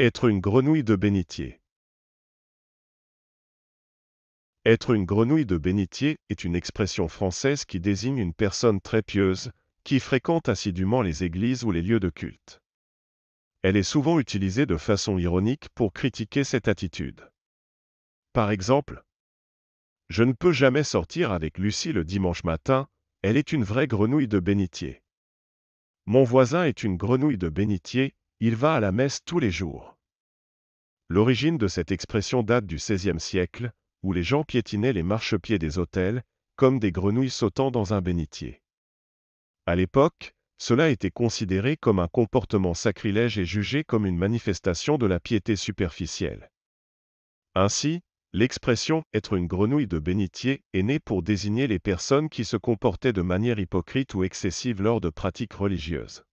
Être une grenouille de bénitier. Être une grenouille de bénitier est une expression française qui désigne une personne très pieuse, qui fréquente assidûment les églises ou les lieux de culte. Elle est souvent utilisée de façon ironique pour critiquer cette attitude. Par exemple, Je ne peux jamais sortir avec Lucie le dimanche matin, elle est une vraie grenouille de bénitier. Mon voisin est une grenouille de bénitier, il va à la messe tous les jours. L'origine de cette expression date du XVIe siècle, où les gens piétinaient les marchepieds des autels, comme des grenouilles sautant dans un bénitier. À l'époque, cela était considéré comme un comportement sacrilège et jugé comme une manifestation de la piété superficielle. Ainsi, l'expression être une grenouille de bénitier est née pour désigner les personnes qui se comportaient de manière hypocrite ou excessive lors de pratiques religieuses.